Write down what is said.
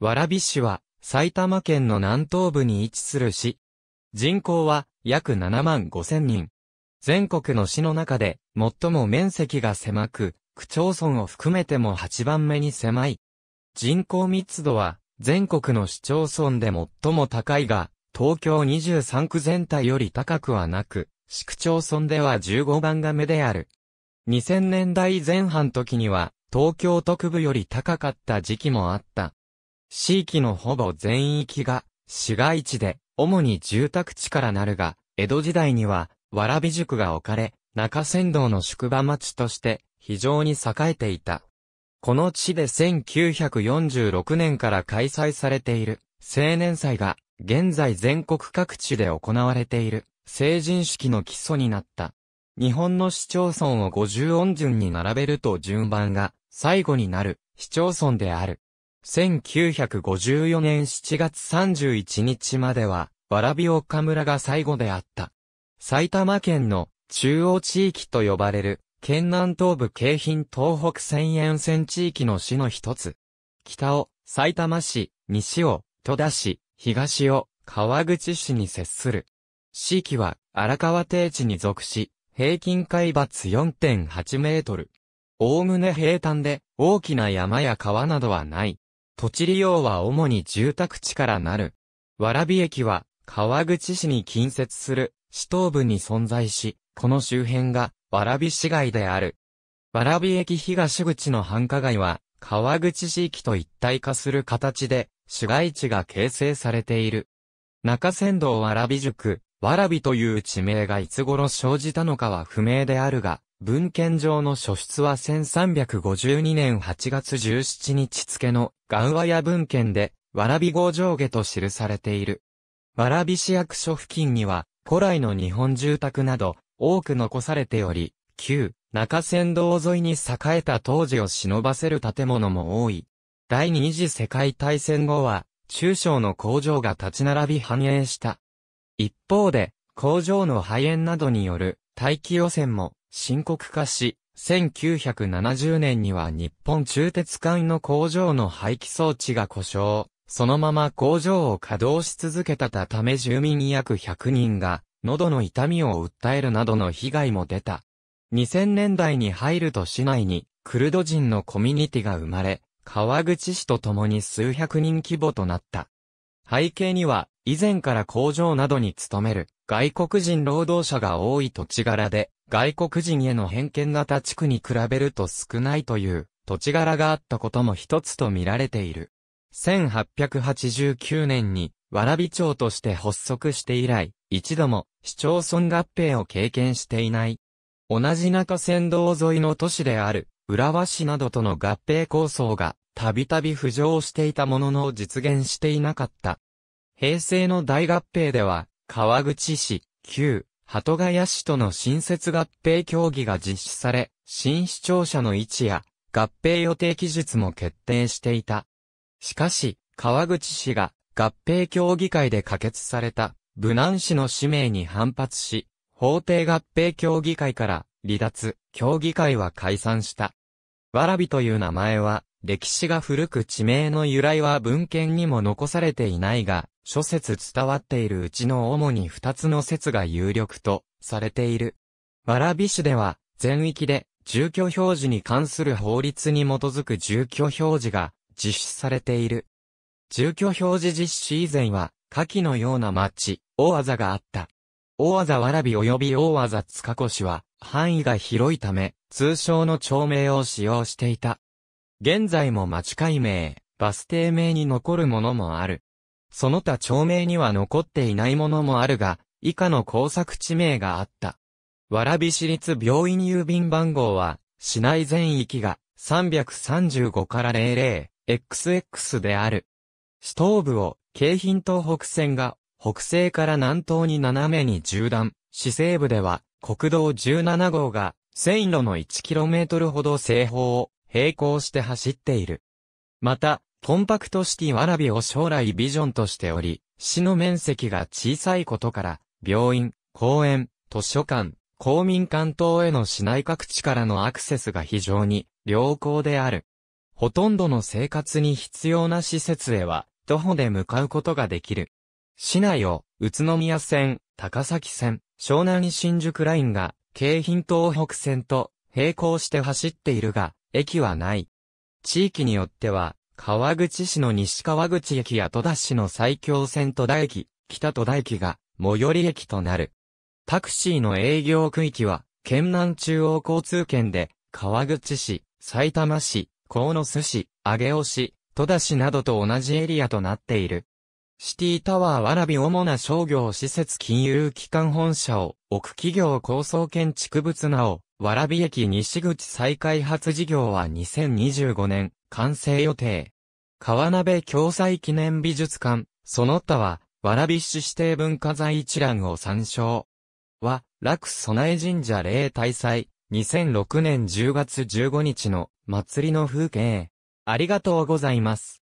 わらび市は、埼玉県の南東部に位置する市。人口は、約7万5千人。全国の市の中で、最も面積が狭く、区町村を含めても8番目に狭い。人口密度は、全国の市町村で最も高いが、東京23区全体より高くはなく、市区町村では15番が目である。2000年代前半時には、東京特部より高かった時期もあった。地域のほぼ全域が市街地で、主に住宅地からなるが、江戸時代には、蕨塾が置かれ、中山道の宿場町として非常に栄えていた。この地で1946年から開催されている青年祭が現在全国各地で行われている成人式の基礎になった。日本の市町村を50音順に並べると順番が最後になる市町村である。1954年7月31日までは、わらび岡村が最後であった。埼玉県の中央地域と呼ばれる、県南東部京浜東北千円線地域の市の一つ。北を、埼玉市、西を、戸田市、東を、川口市に接する。市域は、荒川低地に属し、平均海抜4.8メートル。おおむね平坦で、大きな山や川などはない。土地利用は主に住宅地からなる。蕨駅は川口市に近接する市東部に存在し、この周辺が蕨市街である。蕨駅東口の繁華街は川口市域と一体化する形で市街地が形成されている。中山道蕨塾、蕨という地名がいつ頃生じたのかは不明であるが、文献上の書出は1352年8月17日付の、ガ和屋ヤ文献で、わらび号上下と記されている。わらび市役所付近には、古来の日本住宅など、多く残されており、旧、中山道沿いに栄えた当時を忍ばせる建物も多い。第二次世界大戦後は、中小の工場が立ち並び繁栄した。一方で、工場の廃園などによる大気汚染も深刻化し、1970年には日本中鉄管の工場の排気装置が故障、そのまま工場を稼働し続けたため住民約100人が、喉の痛みを訴えるなどの被害も出た。2000年代に入ると市内に、クルド人のコミュニティが生まれ、川口市と共に数百人規模となった。背景には、以前から工場などに勤める、外国人労働者が多い土地柄で、外国人への偏見が他地区に比べると少ないという土地柄があったことも一つと見られている。1889年に、蕨町として発足して以来、一度も市町村合併を経験していない。同じ中仙道沿いの都市である、浦和市などとの合併構想が、たびたび浮上していたものの実現していなかった。平成の大合併では、川口市、旧、鳩ヶ谷市との新設合併協議が実施され、新市庁舎の位置や合併予定期日も決定していた。しかし、川口市が合併協議会で可決された、武南市の氏名に反発し、法定合併協議会から離脱、協議会は解散した。わらびという名前は、歴史が古く地名の由来は文献にも残されていないが、諸説伝わっているうちの主に二つの説が有力とされている。蕨市では全域で住居表示に関する法律に基づく住居表示が実施されている。住居表示実施以前は下記のような町、大技があった。大技蕨及び大技塚越は範囲が広いため通称の町名を使用していた。現在も町改名、バス停名に残るものもある。その他町名には残っていないものもあるが、以下の工作地名があった。蕨市立病院郵便番号は、市内全域が335から 00XX である。市東部を、京浜東北線が、北西から南東に斜めに縦断、市西部では、国道17号が、線路の 1km ほど西方を、並行して走っている。また、コンパクトシティわらびを将来ビジョンとしており、市の面積が小さいことから、病院、公園、図書館、公民館等への市内各地からのアクセスが非常に良好である。ほとんどの生活に必要な施設へは、徒歩で向かうことができる。市内を、宇都宮線、高崎線、湘南新宿ラインが、京浜東北線と並行して走っているが、駅はない。地域によっては、川口市の西川口駅や戸田市の埼京線戸田駅、北戸田駅が最寄り駅となる。タクシーの営業区域は、県南中央交通圏で、川口市、埼玉市、鴻巣市、上尾市、戸田市などと同じエリアとなっている。シティタワーわらび主な商業施設金融機関本社を、奥企業構想建築物なお、蕨駅西口再開発事業は2025年、完成予定。川鍋共済記念美術館、その他は、蕨市指定文化財一覧を参照。は、楽備え神社例大祭、2006年10月15日の祭りの風景。ありがとうございます。